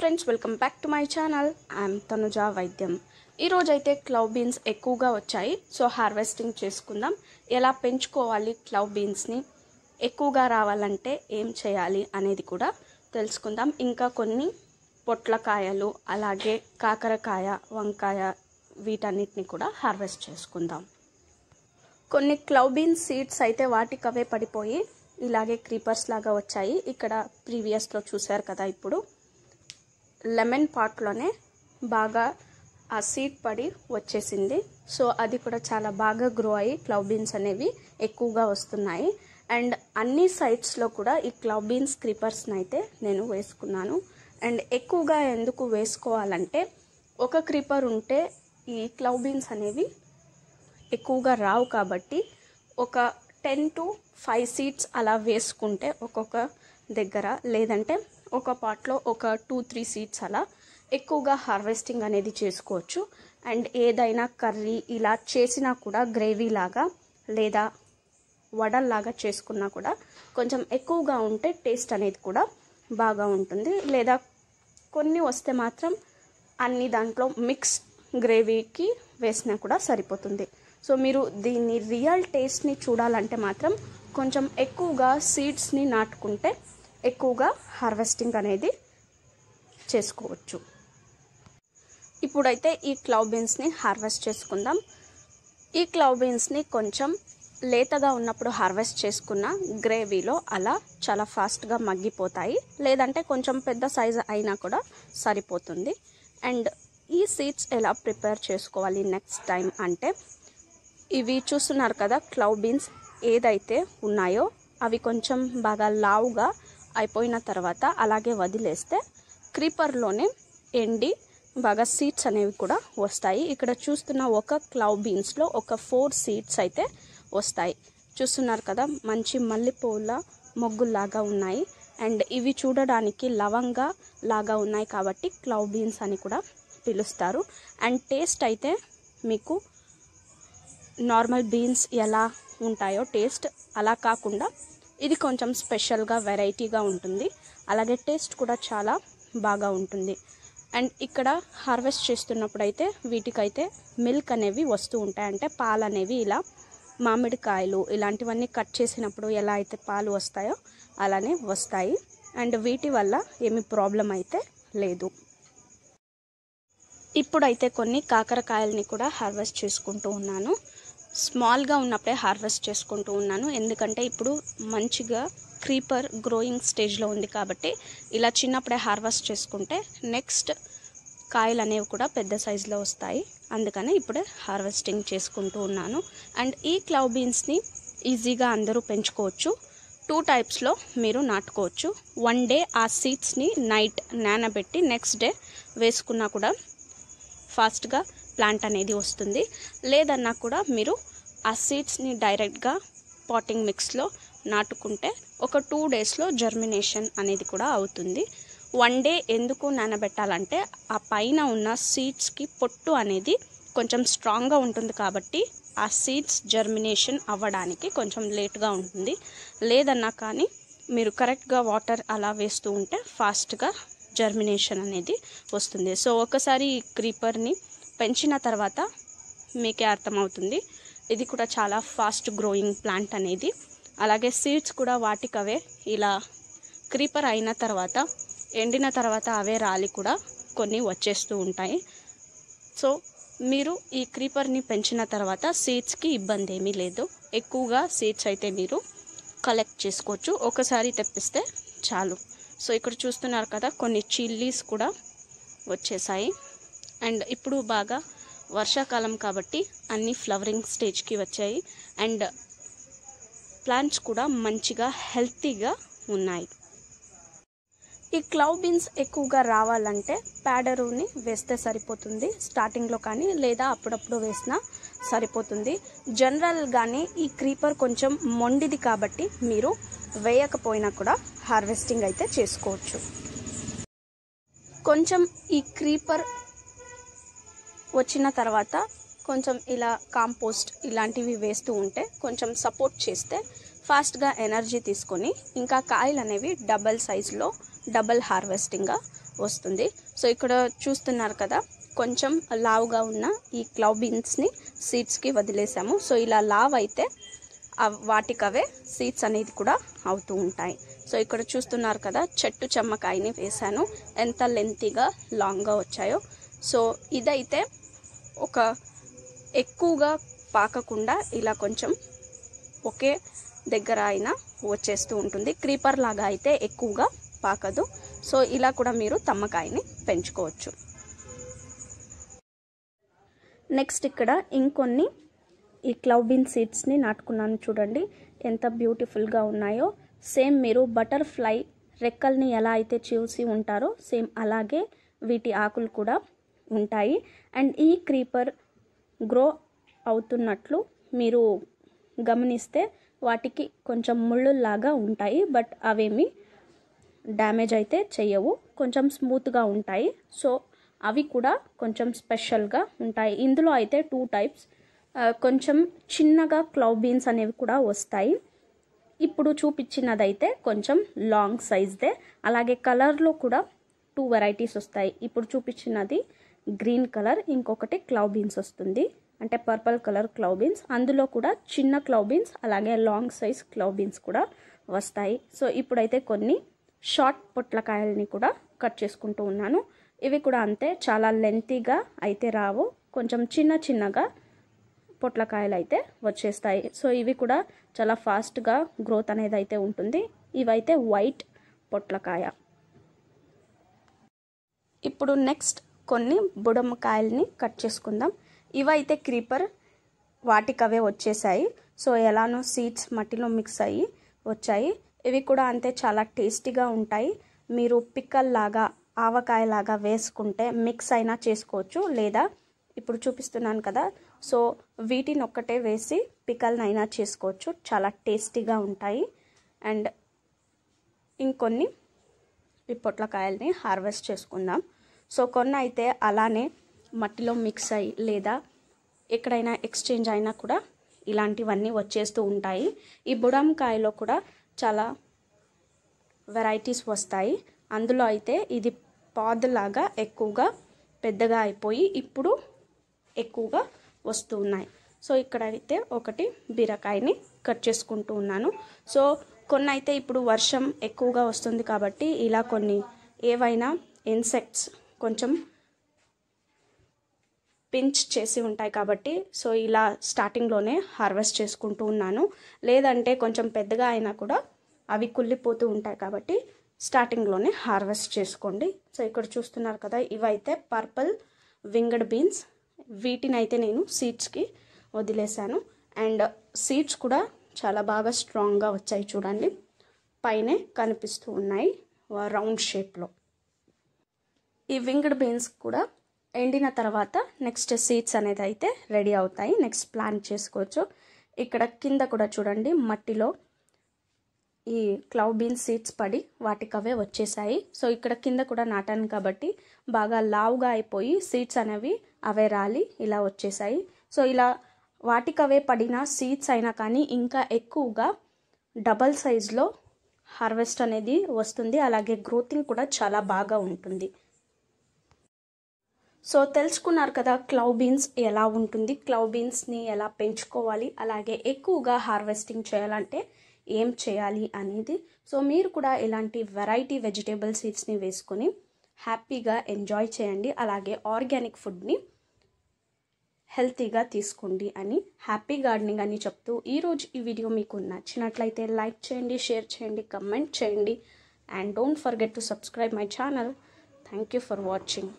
friends welcome back to my channel I'm Tanuja వైద్యం ఈరోజైతే క్లౌ beans ఎక్కువగా వచ్చాయి సో హార్వెస్టింగ్ చేసుకుందాం ఎలా పెంచుకోవాలి క్లౌ బీన్స్ని ఎక్కువగా రావాలంటే ఏం చేయాలి అనేది కూడా తెలుసుకుందాం ఇంకా కొన్ని పొట్లకాయలు అలాగే కాకరకాయ వంకాయ వీటన్నిటిని కూడా హార్వెస్ట్ చేసుకుందాం కొన్ని క్లౌ బీన్స్ సీడ్స్ అయితే వాటికవే పడిపోయి ఇలాగే క్రీపర్స్ లాగా వచ్చాయి ఇక్కడ ప్రీవియస్లో చూశారు కదా ఇప్పుడు లెమన్ పాట్లోనే బాగా ఆ సీడ్ పడి వచ్చేసింది సో అది కూడా చాలా బాగా గ్రో అయ్యి క్లౌ బీన్స్ అనేవి ఎక్కువగా వస్తున్నాయి అండ్ అన్ని సైడ్స్లో కూడా ఈ క్లౌ బీన్స్ క్రీపర్స్ని అయితే నేను వేసుకున్నాను అండ్ ఎక్కువగా ఎందుకు వేసుకోవాలంటే ఒక క్రీపర్ ఉంటే ఈ క్లౌ బీన్స్ అనేవి ఎక్కువగా రావు కాబట్టి ఒక టెన్ టు ఫైవ్ సీట్స్ అలా వేసుకుంటే ఒక్కొక్క దగ్గర లేదంటే ఒక పాట్లో ఒక టూ త్రీ సీడ్స్ అలా ఎక్కువగా హార్వెస్టింగ్ అనేది చేసుకోవచ్చు అండ్ ఏదైనా కర్రీ ఇలా చేసినా కూడా గ్రేవీ లాగా లేదా వడల్లాగా చేసుకున్నా కూడా కొంచెం ఎక్కువగా ఉంటే టేస్ట్ అనేది కూడా బాగా ఉంటుంది లేదా కొన్ని వస్తే మాత్రం అన్ని దాంట్లో మిక్స్ గ్రేవీకి వేసినా కూడా సరిపోతుంది సో మీరు దీన్ని రియల్ టేస్ట్ని చూడాలంటే మాత్రం కొంచెం ఎక్కువగా సీడ్స్ని నాటుకుంటే ఎక్కువగా హార్వెస్టింగ్ అనేది చేసుకోవచ్చు ఇప్పుడైతే ఈ క్లౌ బీన్స్ని హార్వెస్ట్ చేసుకుందాం ఈ క్లౌ బీన్స్ని కొంచెం లేతగా ఉన్నప్పుడు హార్వెస్ట్ చేసుకున్న గ్రేవీలో అలా చాలా ఫాస్ట్గా మగ్గిపోతాయి లేదంటే కొంచెం పెద్ద సైజు అయినా కూడా సరిపోతుంది అండ్ ఈ సీడ్స్ ఎలా ప్రిపేర్ చేసుకోవాలి నెక్స్ట్ టైం అంటే ఇవి చూస్తున్నారు కదా క్లౌ బీన్స్ ఏదైతే ఉన్నాయో అవి కొంచెం బాగా లావుగా అయిపోయిన తర్వాత అలాగే వదిలేస్తే క్రీపర్లోనే ఎండి బాగా సీడ్స్ అనేవి కూడా వస్తాయి ఇక్కడ చూస్తున్న ఒక క్లౌ బీన్స్లో ఒక ఫోర్ సీడ్స్ అయితే వస్తాయి చూస్తున్నారు కదా మంచి మల్లెపూల మొగ్గులాగా ఉన్నాయి అండ్ ఇవి చూడడానికి లవంగా లాగా ఉన్నాయి కాబట్టి క్లౌ బీన్స్ అని కూడా పిలుస్తారు అండ్ టేస్ట్ అయితే మీకు నార్మల్ బీన్స్ ఎలా ఉంటాయో టేస్ట్ అలా కాకుండా ఇది కొంచెం స్పెషల్గా వెరైటీగా ఉంటుంది అలాగే టేస్ట్ కూడా చాలా బాగా ఉంటుంది అండ్ ఇక్కడ హార్వెస్ట్ చేస్తున్నప్పుడు అయితే వీటికైతే మిల్క్ అనేవి వస్తూ ఉంటాయి అంటే పాలు అనేవి ఇలా మామిడికాయలు ఇలాంటివన్నీ కట్ చేసినప్పుడు ఎలా అయితే పాలు వస్తాయో అలానే వస్తాయి అండ్ వీటి వల్ల ఏమి ప్రాబ్లం అయితే లేదు ఇప్పుడైతే కొన్ని కాకరకాయలని కూడా హార్వెస్ట్ చేసుకుంటూ ఉన్నాను స్మాల్గా ఉన్నప్పుడే హార్వెస్ట్ చేసుకుంటూ ఉన్నాను ఎందుకంటే ఇప్పుడు మంచిగా క్రీపర్ గ్రోయింగ్ స్టేజ్లో ఉంది కాబట్టి ఇలా చిన్నప్పుడే హార్వెస్ట్ చేసుకుంటే నెక్స్ట్ కాయలు అనేవి కూడా పెద్ద సైజులో వస్తాయి అందుకనే ఇప్పుడే హార్వెస్టింగ్ చేసుకుంటూ ఉన్నాను అండ్ ఈ క్లవ్ బీన్స్ని ఈజీగా అందరూ పెంచుకోవచ్చు టూ టైప్స్లో మీరు నాటుకోవచ్చు వన్ డే ఆ సీడ్స్ని నైట్ నానబెట్టి నెక్స్ట్ డే వేసుకున్నా కూడా ఫాస్ట్గా ప్లాంట్ అనేది వస్తుంది లేదన్నా కూడా మీరు ఆ సీడ్స్ని డైరెక్ట్గా పాటింగ్ మిక్స్లో నాటుకుంటే ఒక టూ డేస్లో జర్మినేషన్ అనేది కూడా అవుతుంది వన్ డే ఎందుకు నానబెట్టాలంటే ఆ పైన ఉన్న సీడ్స్కి పొట్టు అనేది కొంచెం స్ట్రాంగ్గా ఉంటుంది కాబట్టి ఆ సీడ్స్ జర్మినేషన్ అవ్వడానికి కొంచెం లేట్గా ఉంటుంది లేదన్నా కానీ మీరు కరెక్ట్గా వాటర్ అలా వేస్తూ ఉంటే ఫాస్ట్గా జర్మినేషన్ అనేది వస్తుంది సో ఒకసారి క్రీపర్ని పెంచిన తర్వాత మీకే అర్థమవుతుంది ఇది కూడా చాలా ఫాస్ట్ గ్రోయింగ్ ప్లాంట్ అనేది అలాగే సీడ్స్ కూడా వాటికవే ఇలా క్రీపర్ అయిన తర్వాత ఎండిన తర్వాత అవే రాలి కూడా కొన్ని వచ్చేస్తూ ఉంటాయి సో మీరు ఈ క్రీపర్ని పెంచిన తర్వాత సీడ్స్కి ఇబ్బంది ఏమీ లేదు ఎక్కువగా సీడ్స్ అయితే మీరు కలెక్ట్ చేసుకోవచ్చు ఒకసారి తెప్పిస్తే చాలు సో ఇక్కడ చూస్తున్నారు కదా కొన్ని చిల్లీస్ కూడా వచ్చేసాయి అండ్ ఇప్పుడు బాగా వర్షాకాలం కాబట్టి అన్ని ఫ్లవరింగ్ స్టేజ్కి వచ్చాయి అండ్ ప్లాంట్స్ కూడా మంచిగా హెల్తీగా ఉన్నాయి ఈ క్లౌ బీన్స్ ఎక్కువగా రావాలంటే ప్యాడరుని వేస్తే సరిపోతుంది స్టార్టింగ్లో కానీ లేదా అప్పుడప్పుడు వేసినా సరిపోతుంది జనరల్గానే ఈ క్రీపర్ కొంచెం మొండిది కాబట్టి మీరు వేయకపోయినా కూడా హార్వెస్టింగ్ అయితే చేసుకోవచ్చు కొంచెం ఈ క్రీపర్ వచ్చిన తర్వాత కొంచెం ఇలా కాంపోస్ట్ ఇలాంటివి వేస్తూ ఉంటే కొంచెం సపోర్ట్ చేస్తే ఫాస్ట్గా ఎనర్జీ తీసుకొని ఇంకా కాయలు అనేవి డబల్ సైజులో డబల్ హార్వెస్టింగ్గా వస్తుంది సో ఇక్కడ చూస్తున్నారు కదా కొంచెం లావుగా ఉన్న ఈ క్లౌ బీన్స్ని సీడ్స్కి వదిలేసాము సో ఇలా లావ్ అయితే వాటికవే సీడ్స్ అనేది కూడా అవుతూ ఉంటాయి సో ఇక్కడ చూస్తున్నారు కదా చెట్టు చెమ్మకాయని వేశాను ఎంత లెంతీగా లాంగ్గా వచ్చాయో సో ఇదైతే ఒక ఎక్కువగా పాకకుండా ఇలా కొంచెం ఒకే దగ్గర అయినా వచ్చేస్తూ ఉంటుంది క్రీపర్ లాగా అయితే ఎక్కువగా పాకదు సో ఇలా కూడా మీరు తమ్మకాయని పెంచుకోవచ్చు నెక్స్ట్ ఇక్కడ ఇంకొన్ని ఈ క్లౌబిన్ సీడ్స్ని నాటుకున్నాను చూడండి ఎంత బ్యూటిఫుల్గా ఉన్నాయో సేమ్ మీరు బటర్ఫ్లై రెక్కల్ని ఎలా అయితే చూసి ఉంటారో సేమ్ అలాగే వీటి ఆకులు కూడా ఉంటాయి అండ్ ఈ క్రీపర్ గ్రో అవుతున్నట్లు మీరు గమనిస్తే వాటికి కొంచెం ముళ్ళుల్లాగా ఉంటాయి బట్ అవేమి డ్యామేజ్ అయితే చేయవు కొంచెం స్మూత్గా ఉంటాయి సో అవి కూడా కొంచెం స్పెషల్గా ఉంటాయి ఇందులో అయితే టూ టైప్స్ కొంచెం చిన్నగా క్లౌ బీన్స్ అనేవి కూడా వస్తాయి ఇప్పుడు చూపించినదైతే కొంచెం లాంగ్ సైజ్దే అలాగే కలర్లో కూడా టూ వెరైటీస్ వస్తాయి ఇప్పుడు చూపించినది గ్రీన్ కలర్ ఇంకొకటి క్లౌ బీన్స్ వస్తుంది అంటే పర్పుల్ కలర్ క్లౌ బీన్స్ అందులో కూడా చిన్న క్లౌబీన్స్ బీన్స్ అలాగే లాంగ్ సైజ్ క్లౌ బీన్స్ కూడా వస్తాయి సో ఇప్పుడైతే కొన్ని షార్ట్ పొట్లకాయలని కూడా కట్ చేసుకుంటూ ఉన్నాను ఇవి కూడా అంతే చాలా లెంతీగా అయితే రావు కొంచెం చిన్న చిన్నగా పొట్లకాయలు అయితే వచ్చేస్తాయి సో ఇవి కూడా చాలా ఫాస్ట్గా గ్రోత్ అనేది అయితే ఉంటుంది ఇవైతే వైట్ పొట్లకాయ ఇప్పుడు నెక్స్ట్ కొన్ని బుడమ్మకాయల్ని కట్ చేసుకుందాం ఇవైతే క్రీపర్ వాటికవే వచ్చేసాయి సో ఎలానో సీడ్స్ మట్టిలో మిక్స్ అయ్యి వచ్చాయి ఇవి కూడా అంతే చాలా టేస్టీగా ఉంటాయి మీరు పిక్కల్లాగా ఆవకాయలాగా వేసుకుంటే మిక్స్ అయినా చేసుకోవచ్చు లేదా ఇప్పుడు చూపిస్తున్నాను కదా సో వీటిని ఒక్కటే వేసి పికల్నైనా చేసుకోవచ్చు చాలా టేస్టీగా ఉంటాయి అండ్ ఇంకొన్ని ఈ కాయల్ని హార్వెస్ట్ చేసుకుందాం సో కొన్ని అయితే అలానే మట్టిలో మిక్స్ అయ్యి లేదా ఎక్కడైనా ఎక్స్చేంజ్ అయినా కూడా ఇలాంటివన్నీ వచ్చేస్తూ ఉంటాయి ఈ బుడంకాయలో కూడా చాలా వెరైటీస్ వస్తాయి అందులో అయితే ఇది పాదులాగా ఎక్కువగా పెద్దగా అయిపోయి ఇప్పుడు ఎక్కువగా వస్తున్నాయి సో ఇక్కడైతే ఒకటి బీరకాయని కట్ చేసుకుంటూ ఉన్నాను సో కొన్ని అయితే ఇప్పుడు వర్షం ఎక్కువగా వస్తుంది కాబట్టి ఇలా కొన్ని ఏవైనా ఇన్సెక్ట్స్ కొంచెం పించ్ చేసి ఉంటాయి కాబట్టి సో ఇలా స్టార్టింగ్లోనే హార్వెస్ట్ చేసుకుంటూ ఉన్నాను లేదంటే కొంచెం పెద్దగా అయినా కూడా అవి కుళ్ళిపోతూ ఉంటాయి కాబట్టి స్టార్టింగ్లోనే హార్వెస్ట్ చేసుకోండి సో ఇక్కడ చూస్తున్నారు కదా ఇవైతే పర్పుల్ వింగడ్ బీన్స్ వీటినైతే నేను సీడ్స్కి వదిలేశాను అండ్ సీడ్స్ కూడా చాలా బాగా స్ట్రాంగ్గా వచ్చాయి చూడండి పైనే కనిపిస్తూ ఉన్నాయి రౌండ్ షేప్లో ఈ వింగ్డ్ బీన్స్ కూడా ఎండిన తర్వాత నెక్స్ట్ సీడ్స్ అనేది అయితే రెడీ అవుతాయి నెక్స్ట్ ప్లాన్ చేసుకోవచ్చు ఇక్కడ కింద కూడా చూడండి మట్టిలో ఈ క్లౌ బీన్ సీడ్స్ పడి వాటికవే వచ్చేసాయి సో ఇక్కడ కింద కూడా నాటాను కాబట్టి బాగా లావుగా అయిపోయి సీడ్స్ అనేవి అవే రాలి ఇలా వచ్చేసాయి సో ఇలా వాటికవే పడిన సీడ్స్ అయినా కానీ ఇంకా ఎక్కువగా డబల్ సైజులో హార్వెస్ట్ అనేది వస్తుంది అలాగే గ్రోతింగ్ కూడా చాలా బాగా ఉంటుంది సో తెలుసుకున్నారు కదా క్లౌ బీన్స్ ఎలా ఉంటుంది క్లౌ బీన్స్ని ఎలా పెంచుకోవాలి అలాగే ఎక్కువగా హార్వెస్టింగ్ చేయాలంటే ఏం చేయాలి అనేది సో మీరు కూడా ఇలాంటి వెరైటీ వెజిటేబుల్ సీడ్స్ని వేసుకొని హ్యాపీగా ఎంజాయ్ చేయండి అలాగే ఆర్గానిక్ ఫుడ్ని హెల్తీగా తీసుకోండి అని హ్యాపీ గార్డెనింగ్ అని చెప్తూ ఈరోజు ఈ వీడియో మీకు నచ్చినట్లయితే లైక్ చేయండి షేర్ చేయండి కమెంట్ చేయండి and don't forget to subscribe my channel thank you for watching